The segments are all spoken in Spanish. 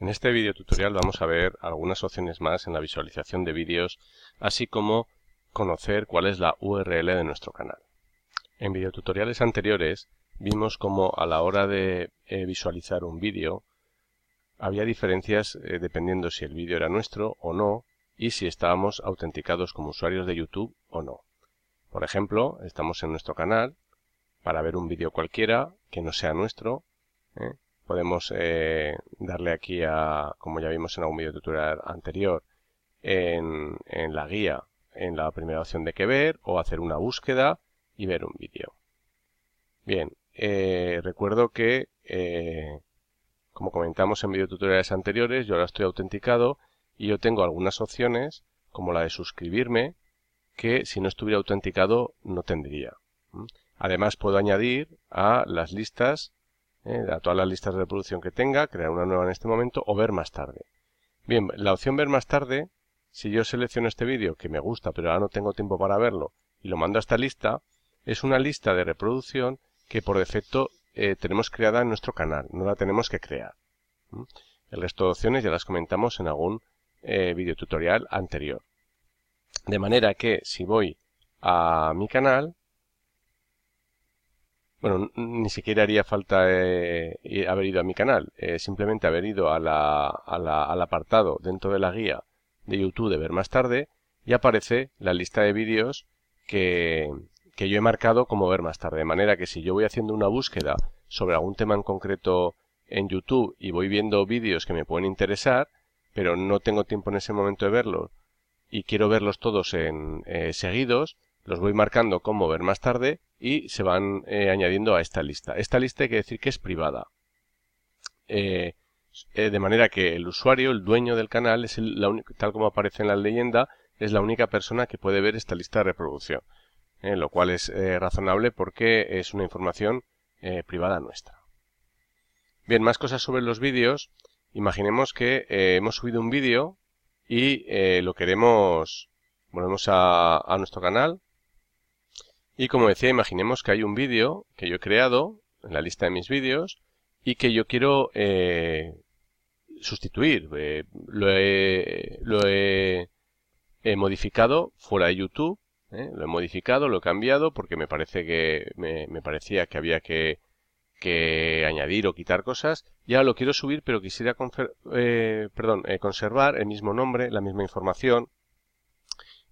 En este video tutorial vamos a ver algunas opciones más en la visualización de vídeos, así como conocer cuál es la URL de nuestro canal. En videotutoriales anteriores vimos cómo a la hora de eh, visualizar un vídeo había diferencias eh, dependiendo si el vídeo era nuestro o no y si estábamos autenticados como usuarios de YouTube o no. Por ejemplo, estamos en nuestro canal para ver un vídeo cualquiera que no sea nuestro. ¿eh? podemos eh, darle aquí a, como ya vimos en algún video tutorial anterior, en, la guía, en la primera opción de que ver, o hacer una búsqueda y ver un vídeo. Bien, eh, recuerdo que, eh, como comentamos en tutoriales anteriores, yo ahora estoy autenticado y yo tengo algunas opciones, como la de suscribirme, que si no estuviera autenticado no tendría. ¿Mm? Además puedo añadir a las listas ¿eh? a todas las listas de reproducción que tenga, crear una nueva en este momento o ver más tarde. Bien, la opción ver más tarde, si yo selecciono este vídeo que me gusta pero ahora no tengo tiempo para verlo y lo mando a esta lista, es una lista de reproducción que por defecto eh, tenemos creada en nuestro canal, no la tenemos que crear. El resto de opciones ya las comentamos en algún eh, tutorial anterior. De manera que si voy a mi canal, bueno, ni siquiera haría falta eh, haber ido a mi canal, eh, simplemente haber ido a la, al apartado dentro de la guía de YouTube de ver más tarde y aparece la lista de vídeos que, que yo he marcado como ver más tarde. De manera que si yo voy haciendo una búsqueda sobre algún tema en concreto en YouTube y voy viendo vídeos que me pueden interesar, pero no tengo tiempo en ese momento de verlos y quiero verlos todos en, eh, seguidos, los voy marcando como ver más tarde y se van eh, añadiendo a esta lista. Esta lista hay que decir que es privada. Eh, eh, de manera que el usuario, el dueño del canal, es la tal como aparece en la leyenda, es la única persona que puede ver esta lista de reproducción. lo cual es razonable porque es una información privada nuestra. Bien, más cosas sobre los vídeos. Imaginemos que hemos subido un vídeo y lo queremos... Volvemos a nuestro canal, y como decía, imaginemos que hay un vídeo que yo he creado en la lista de mis vídeos y que yo quiero eh, sustituir. Eh, lo he, modificado fuera de YouTube. ¿eh? lo he modificado, lo he cambiado porque me parece que me, parecía que había que, añadir o quitar cosas. Ya lo quiero subir, pero quisiera perdón, conservar el mismo nombre, la misma información,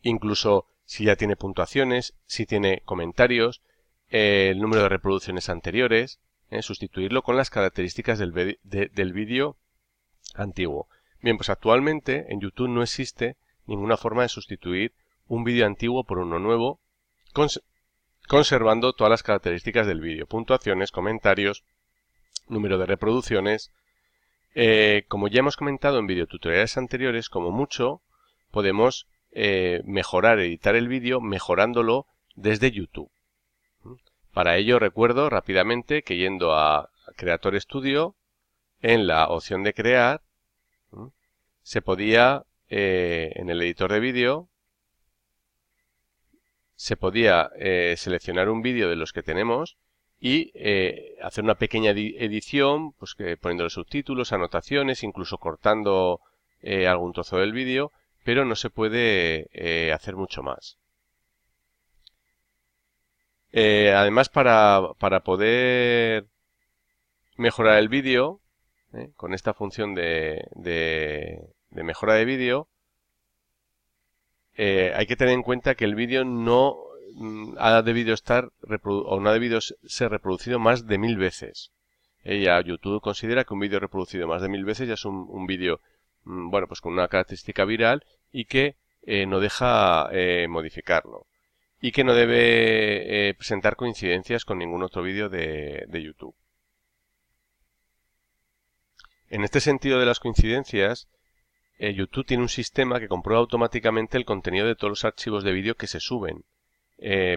incluso si ya tiene puntuaciones, si tiene comentarios, eh, el número de reproducciones anteriores, eh, sustituirlo con las características del, vídeo antiguo. Bien, pues actualmente en YouTube no existe ninguna forma de sustituir un vídeo antiguo por uno nuevo, conservando todas las características del vídeo, puntuaciones, comentarios, número de reproducciones. Eh, como ya hemos comentado en videotutoriales anteriores, como mucho, podemos eh, mejorar, editar el vídeo mejorándolo desde YouTube. Para ello recuerdo rápidamente que yendo a Creator Studio, en la opción de crear, se podía, eh, en el editor de vídeo, se podía eh, seleccionar un vídeo de los que tenemos y hacer una pequeña edición, pues que, poniéndole subtítulos, anotaciones, incluso cortando algún trozo del vídeo pero no se puede eh, hacer mucho más. Eh, además, para, poder mejorar el vídeo, eh, con esta función de, de, de mejora de vídeo, hay que tener en cuenta que el vídeo no mm, ha debido estar o no ha debido ser reproducido más de mil veces. ya YouTube considera que un vídeo reproducido más de mil veces ya es un, un vídeo Mm, bueno, pues con una característica viral y que eh, no deja eh, modificarlo. Y que no debe eh, presentar coincidencias con ningún otro vídeo de, YouTube. En este sentido de las coincidencias, YouTube tiene un sistema que comprueba automáticamente el contenido de todos los archivos de vídeo que se suben,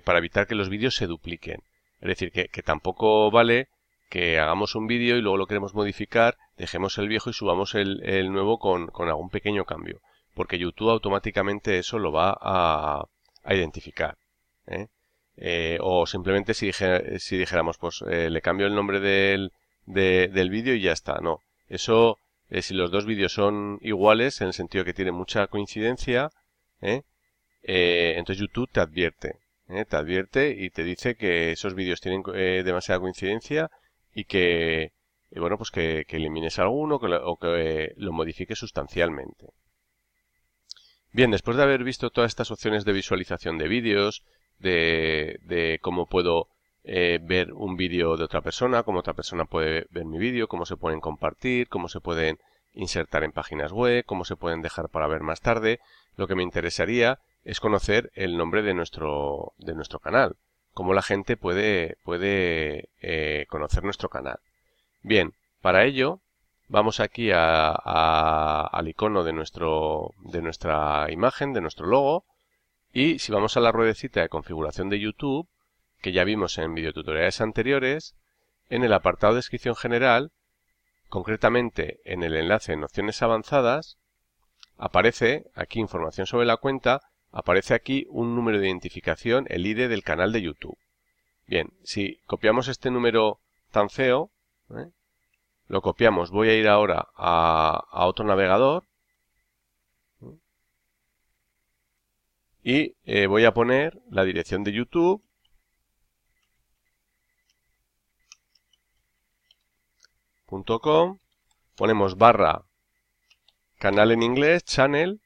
para evitar que los vídeos se dupliquen. Es decir, que, que tampoco vale que hagamos un vídeo y luego lo queremos modificar dejemos el viejo y subamos el, el nuevo con, con, algún pequeño cambio, porque YouTube automáticamente eso lo va a, identificar. ¿eh? Eh, o simplemente si, si dijéramos, pues eh, le cambio el nombre del, del vídeo y ya está. No, eso, si los dos vídeos son iguales, en el sentido que tienen mucha coincidencia, entonces YouTube te advierte. Te advierte y te dice que esos vídeos tienen demasiada coincidencia y que y bueno, pues que, elimines alguno o que eh, lo modifique sustancialmente. Bien, después de haber visto todas estas opciones de visualización de vídeos, de, cómo puedo eh, ver un vídeo de otra persona, cómo otra persona puede ver mi vídeo, cómo se pueden compartir, cómo se pueden insertar en páginas web, cómo se pueden dejar para ver más tarde, lo que me interesaría es conocer el nombre de nuestro, de nuestro canal, cómo la gente puede, puede eh, conocer nuestro canal. Bien, para ello vamos aquí al icono de, nuestra imagen, de nuestro logo, y si vamos a la ruedecita de configuración de YouTube, que ya vimos en videotutoriales anteriores, en el apartado de descripción general, concretamente en el enlace en opciones avanzadas, aparece aquí información sobre la cuenta, aparece aquí un número de identificación, el ID del canal de YouTube. Bien, si copiamos este número tan feo, ¿eh? lo copiamos, voy a ir ahora a, otro navegador y eh, voy a poner la dirección de YouTube ponemos barra canal en inglés, channel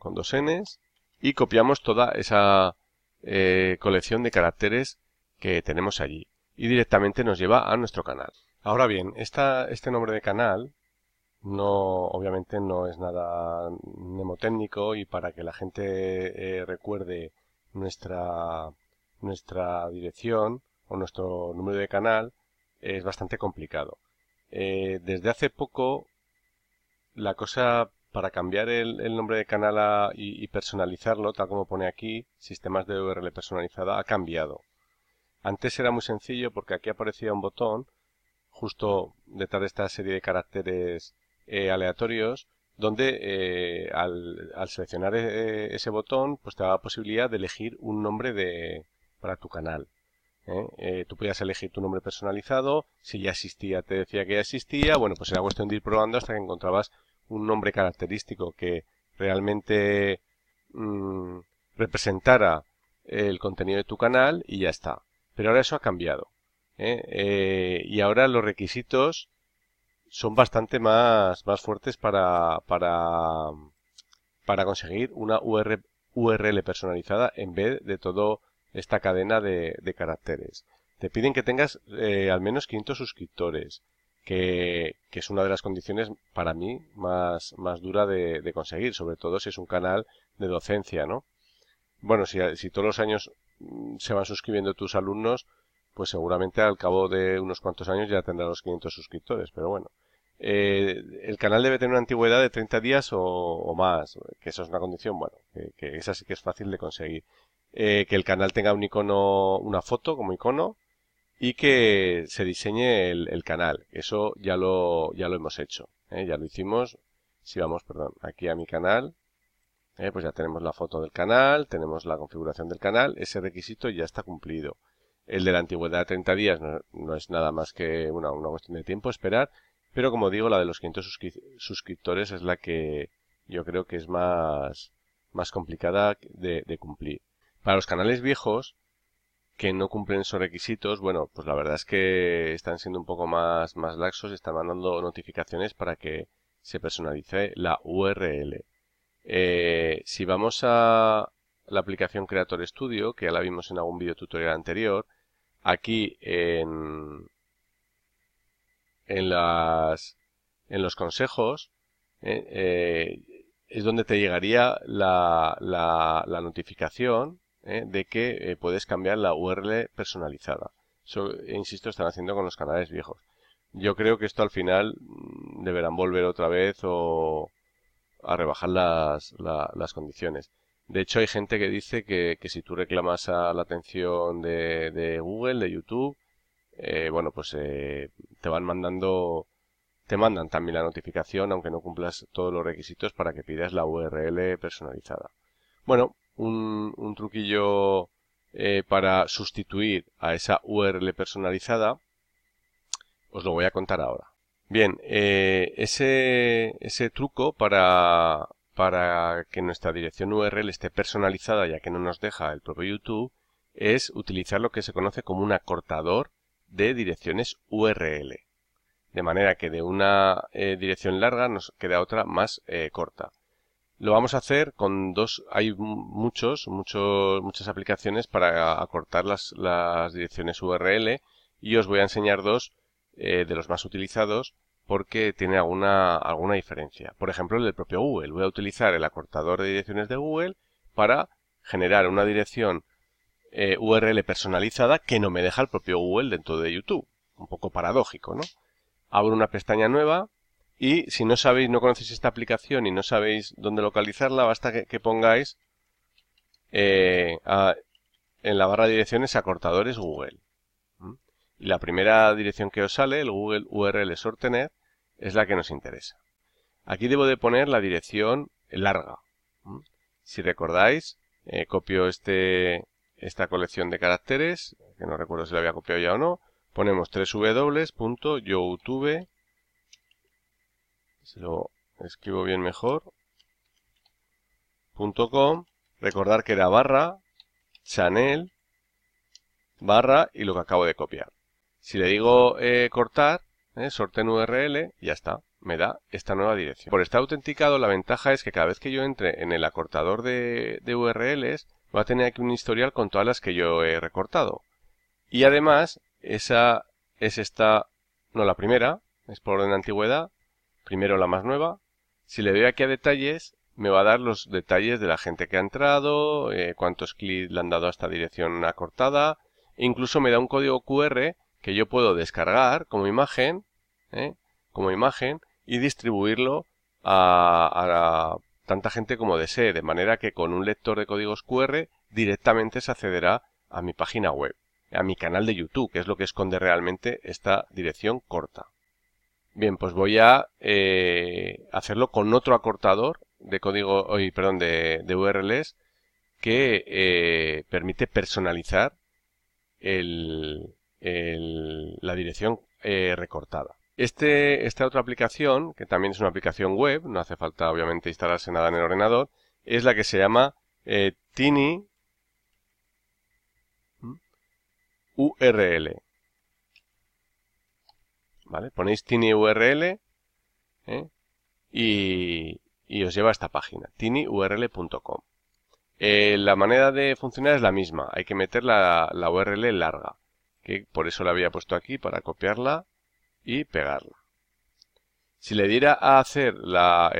con dos n's y copiamos toda esa eh, colección de caracteres que tenemos allí y directamente nos lleva a nuestro canal. Ahora bien, este nombre de canal no, obviamente no es nada mnemotécnico y para que la gente eh, recuerde nuestra, dirección o nuestro número de canal es bastante complicado. Eh, desde hace poco la cosa para cambiar el, nombre de canal y, personalizarlo, tal como pone aquí, sistemas de URL personalizada, ha cambiado. Antes era muy sencillo porque aquí aparecía un botón justo detrás de esta serie de caracteres eh, aleatorios, donde eh, al, seleccionar eh, ese botón, pues te da la posibilidad de elegir un nombre para tu canal. tú podías elegir tu nombre personalizado, si ya existía te decía que ya existía, bueno, pues era cuestión de ir probando hasta que encontrabas un nombre característico que realmente mm, representara el contenido de tu canal y ya está. Pero ahora eso ha cambiado. ¿eh? Eh, y ahora los requisitos son bastante más, más fuertes para, para, conseguir una URL personalizada en vez de toda esta cadena de, caracteres. Te piden que tengas eh, al menos 500 suscriptores, que, es una de las condiciones para mí más, más dura de, conseguir, sobre todo si es un canal de docencia, ¿no? Bueno, si, si todos los años mm, se van suscribiendo tus alumnos, pues seguramente al cabo de unos cuantos años ya tendrá los 500 suscriptores, pero bueno. Eh, el canal debe tener una antigüedad de 30 días o, más, que eso es una condición, bueno, que, esa sí que es fácil de conseguir. Eh, que el canal tenga un icono, una foto como icono y que se diseñe el, canal. Eso ya lo, ya lo hemos hecho, ¿eh? ya lo hicimos. Si vamos, perdón, aquí a mi canal, pues ya tenemos la foto del canal, tenemos la configuración del canal, ese requisito ya está cumplido. El de la antigüedad 30 días no, es nada más que una, cuestión de tiempo, esperar. Pero como digo, la de los 500 suscriptores es la que yo creo que es más, complicada de, cumplir. Para los canales viejos, que no cumplen esos requisitos, bueno, pues la verdad es que están siendo un poco más, más laxos y están mandando notificaciones para que se personalice la URL. Eh, si vamos a la aplicación Creator Studio, que ya la vimos en algún video tutorial anterior, aquí en, en, los consejos ¿eh? Eh, es donde te llegaría la, notificación ¿eh? de que puedes cambiar la URL personalizada. Eso, e insisto, están haciendo con los canales viejos. Yo creo que esto al final mm, deberán volver otra vez o a rebajar las, las condiciones. De hecho, hay gente que dice que, si tú reclamas a la atención de, Google, de YouTube, eh, bueno, pues eh, te van mandando, te mandan también la notificación, aunque no cumplas todos los requisitos para que pidas la URL personalizada. Bueno, un, truquillo eh, para sustituir a esa URL personalizada, os lo voy a contar ahora. Bien, ese, ese truco para para que nuestra dirección URL esté personalizada ya que no nos deja el propio YouTube es utilizar lo que se conoce como un acortador de direcciones URL. De manera que de una eh, dirección larga nos queda otra más eh, corta. Lo vamos a hacer con dos, hay muchos, muchos, muchas aplicaciones para acortar las, direcciones URL y os voy a enseñar dos eh, de los más utilizados porque tiene alguna, alguna diferencia. Por ejemplo, el del propio Google. Voy a utilizar el acortador de direcciones de Google para generar una dirección eh, URL personalizada que no me deja el propio Google dentro de YouTube. Un poco paradójico, ¿no? Abro una pestaña nueva y si no sabéis, no conocéis esta aplicación y no sabéis dónde localizarla, basta que, pongáis eh, en la barra de direcciones acortadores Google. ¿Mm? Y la primera dirección que os sale, el Google URL es es la que nos interesa. Aquí debo de poner la dirección larga. Si recordáis, eh, copio este, esta colección de caracteres, que no recuerdo si la había copiado ya o no, ponemos www.youtube, si lo escribo bien mejor, .com, recordar que era barra, channel, barra y lo que acabo de copiar. Si le digo eh, cortar, ¿eh? sorten URL y ya está, me da esta nueva dirección. Por estar autenticado, la ventaja es que cada vez que yo entre en el acortador de, URLs, va a tener aquí un historial con todas las que yo he recortado. Y además, esa es esta, no la primera, es por orden de antigüedad, primero la más nueva. Si le doy aquí a detalles, me va a dar los detalles de la gente que ha entrado, eh, cuántos clics le han dado a esta dirección acortada, e incluso me da un código QR que yo puedo descargar como imagen, ¿eh? como imagen y distribuirlo a, tanta gente como desee, de manera que con un lector de códigos QR directamente se accederá a mi página web, a mi canal de YouTube, que es lo que esconde realmente esta dirección corta. Bien, pues voy a eh, hacerlo con otro acortador de código, perdón, de, URLs que eh, permite personalizar el, la dirección eh, recortada. Este, esta otra aplicación, que también es una aplicación web, no hace falta obviamente instalarse nada en el ordenador, es la que se llama eh, Tiny URL. ¿Vale? Ponéis Tiny ¿eh? URL y, os lleva a esta página, tinyurl.com. Eh, la manera de funcionar es la misma, hay que meter la URL larga por eso la había puesto aquí para copiarla y pegarla. Si le diera a hacer la,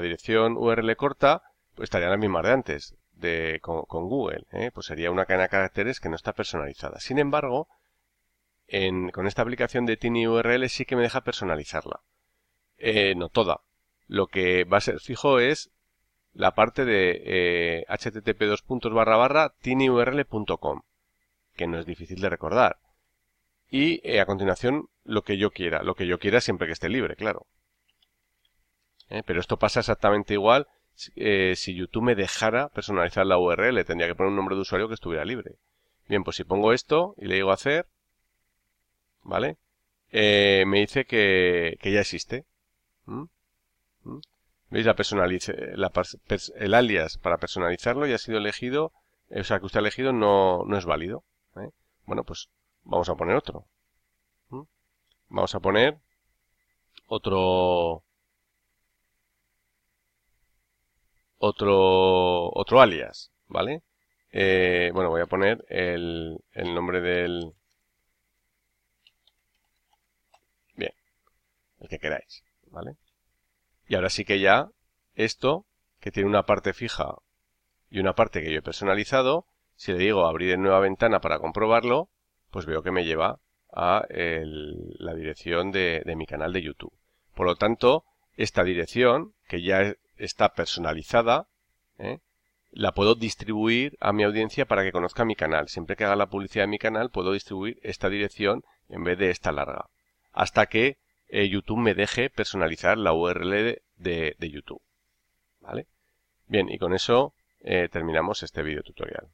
dirección URL corta, pues estaría la misma de antes, de, con, Google. ¿eh? Pues sería una cadena de caracteres que no está personalizada. Sin embargo, con esta aplicación de TinyURL URL sí que me deja personalizarla. Eh, no toda. Lo que va a ser fijo es la parte de eh, http tinyurl.com que no es difícil de recordar. Y eh, a continuación, lo que yo quiera. Lo que yo quiera siempre que esté libre, claro. Eh, pero esto pasa exactamente igual eh, si YouTube me dejara personalizar la URL. Tendría que poner un nombre de usuario que estuviera libre. Bien, pues si pongo esto y le digo hacer, ¿vale? me dice que, ya existe. ¿Mm? ¿Mm? ¿Veis? el alias para personalizarlo ya ha sido elegido, o sea, que usted ha elegido no, no es válido. Bueno, pues vamos a poner otro. ¿Mm? Vamos a poner otro otro otro alias, ¿vale? Eh, bueno, voy a poner el, el nombre del... Bien, el que queráis, ¿vale? Y ahora sí que ya esto, que tiene una parte fija y una parte que yo he personalizado, si le digo abrir en nueva ventana para comprobarlo, pues veo que me lleva a la dirección de, mi canal de YouTube. Por lo tanto, esta dirección, que ya está personalizada, ¿eh? la puedo distribuir a mi audiencia para que conozca mi canal. Siempre que haga la publicidad de mi canal, puedo distribuir esta dirección en vez de esta larga. Hasta que eh, YouTube me deje personalizar la URL de, YouTube. ¿Vale? Bien, y con eso eh, terminamos este video tutorial.